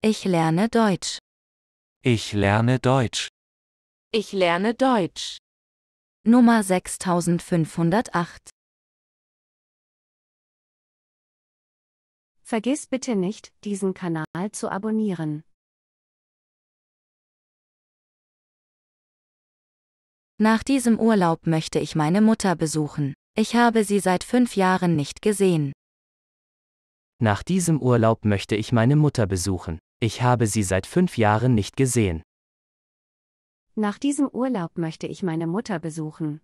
Ich lerne Deutsch. Ich lerne Deutsch. Ich lerne Deutsch. Nummer 6508. Vergiss bitte nicht, diesen Kanal zu abonnieren. Nach diesem Urlaub möchte ich meine Mutter besuchen. Ich habe sie seit fünf Jahren nicht gesehen. Nach diesem Urlaub möchte ich meine Mutter besuchen. Ich habe sie seit fünf Jahren nicht gesehen. Nach diesem Urlaub möchte ich meine Mutter besuchen.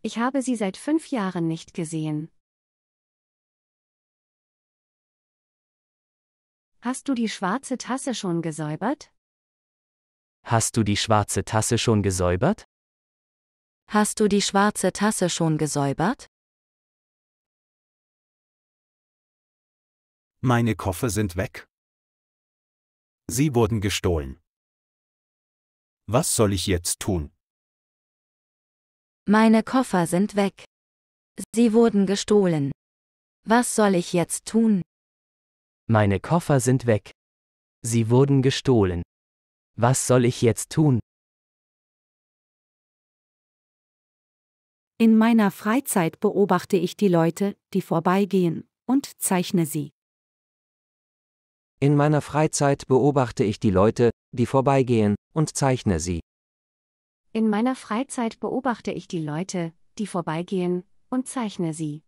Ich habe sie seit fünf Jahren nicht gesehen. Hast du die schwarze Tasse schon gesäubert? Hast du die schwarze Tasse schon gesäubert? Hast du die schwarze Tasse schon gesäubert? Meine Koffer sind weg. Sie wurden gestohlen. Was soll ich jetzt tun? Meine Koffer sind weg. Sie wurden gestohlen. Was soll ich jetzt tun? Meine Koffer sind weg. Sie wurden gestohlen. Was soll ich jetzt tun? In meiner Freizeit beobachte ich die Leute, die vorbeigehen, und zeichne sie. In meiner Freizeit beobachte ich die Leute, die vorbeigehen, und zeichne sie. In meiner Freizeit beobachte ich die Leute, die vorbeigehen, und zeichne sie.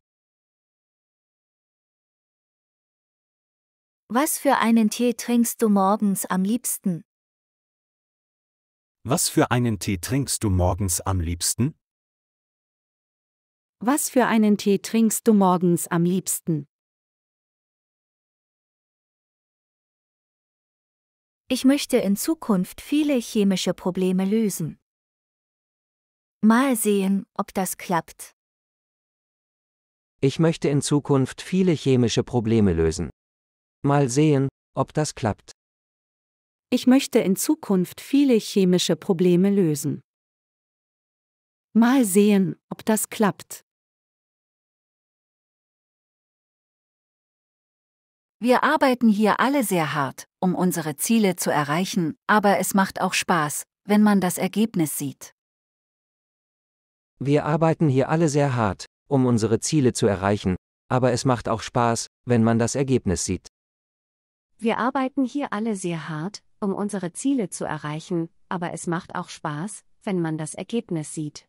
Was für einen Tee trinkst du morgens am liebsten? Was für einen Tee trinkst du morgens am liebsten? Was für einen Tee trinkst du morgens am liebsten? Ich möchte in Zukunft viele chemische Probleme lösen. Mal sehen, ob das klappt. Ich möchte in Zukunft viele chemische Probleme lösen. Mal sehen, ob das klappt. Ich möchte in Zukunft viele chemische Probleme lösen. Mal sehen, ob das klappt. Wir arbeiten hier alle sehr hart, um unsere Ziele zu erreichen, aber es macht auch Spaß, wenn man das Ergebnis sieht. Wir arbeiten hier alle sehr hart, um unsere Ziele zu erreichen, aber es macht auch Spaß, wenn man das Ergebnis sieht. Wir arbeiten hier alle sehr hart, um unsere Ziele zu erreichen, aber es macht auch Spaß, wenn man das Ergebnis sieht.